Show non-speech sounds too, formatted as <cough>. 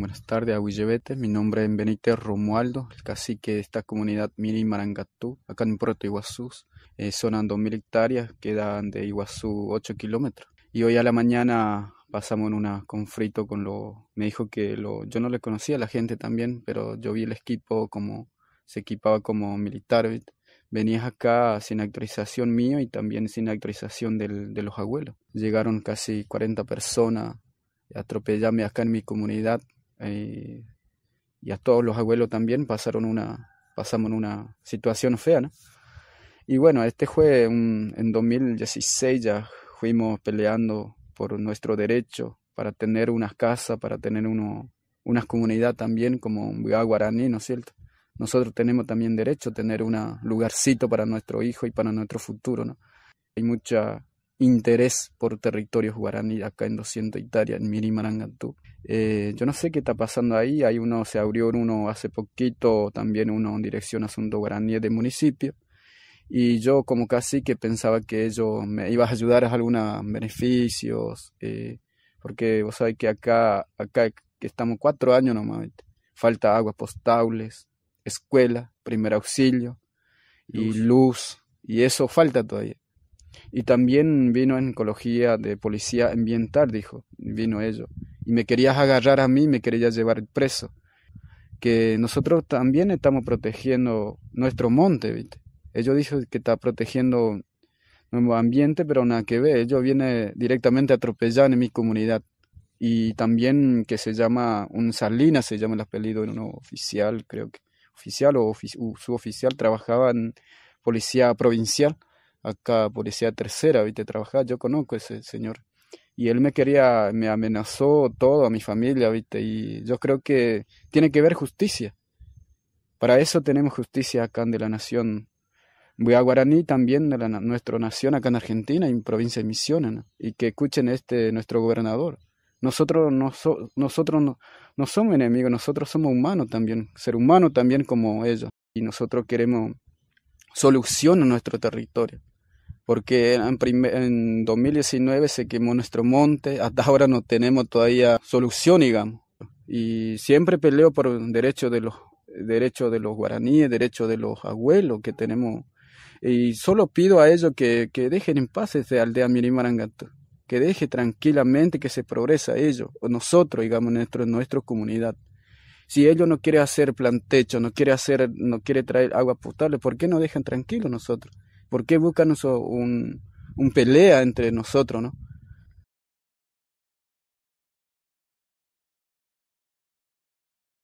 buenas tardes a Mi nombre es Benítez Romualdo, el cacique de esta comunidad Miri Marangatú, acá en Puerto Iguazú. Eh, Sonan dos 2.000 hectáreas, quedan de Iguazú 8 kilómetros. Y hoy a la mañana pasamos en un conflicto con lo... Me dijo que lo, yo no le conocía a la gente también, pero yo vi el equipo como... Se equipaba como militar. Venías acá sin actualización mío y también sin actualización del, de los abuelos. Llegaron casi 40 personas atropellarme acá en mi comunidad eh, y a todos los abuelos también pasaron una, pasamos una situación fea, ¿no? Y bueno, este fue un, en 2016 ya fuimos peleando por nuestro derecho para tener unas casas, para tener uno, una comunidad también como un guaraní, ¿no es cierto? Nosotros tenemos también derecho a tener un lugarcito para nuestro hijo y para nuestro futuro, ¿no? Hay mucha interés por territorios guaraní acá en 200 hectáreas, en Mirimarangatú. Eh, yo no sé qué está pasando ahí. Hay uno, se abrió uno hace poquito, también uno en dirección a Asunto Guaraní de municipio. Y yo como casi que pensaba que ellos me iban a ayudar a algunos beneficios, eh, porque vos sabés que acá, acá que estamos cuatro años nomás, falta aguas postables, escuela, primer auxilio y luz, y eso falta todavía. Y también vino en ecología de policía ambiental, dijo, vino ellos y me querías agarrar a mí, me querías llevar preso. Que nosotros también estamos protegiendo nuestro monte, ¿viste? Ellos dicen que está protegiendo nuestro ambiente, pero nada que ver. Ellos vienen directamente a atropellar en mi comunidad. Y también que se llama, un Salina se llama el apellido, un oficial, creo que oficial o su suboficial, trabajaba en policía provincial, acá policía tercera, ¿viste? Trabajaba, yo conozco a ese señor y él me quería, me amenazó todo a mi familia, ¿viste? Y yo creo que tiene que ver justicia. Para eso tenemos justicia acá de la nación. Voy a Guaraní también de la, nuestra nación acá en Argentina, en provincia de Misiones, y que escuchen este nuestro gobernador. Nosotros no, nosotros no, no somos enemigos, nosotros somos humanos también, ser humano también como ellos, y nosotros queremos solución a nuestro territorio porque en, 2019 se quemó nuestro monte, hasta <laughs> ahora no tenemos todavía solución, digamos. Y siempre peleo por derecho de los derechos de los guaraníes, derechos de los abuelos que tenemos. Y solo pido a ellos que, dejen en paz esta aldea Mirimarangato, que deje tranquilamente que se progresa ellos, o nosotros, digamos, nuestro, nuestra comunidad. Si ellos no quieren hacer plantecho, no quieren hacer, no quiere traer agua potable, ¿por qué no dejan tranquilos nosotros? ¿Por qué buscan un, un pelea entre nosotros, no?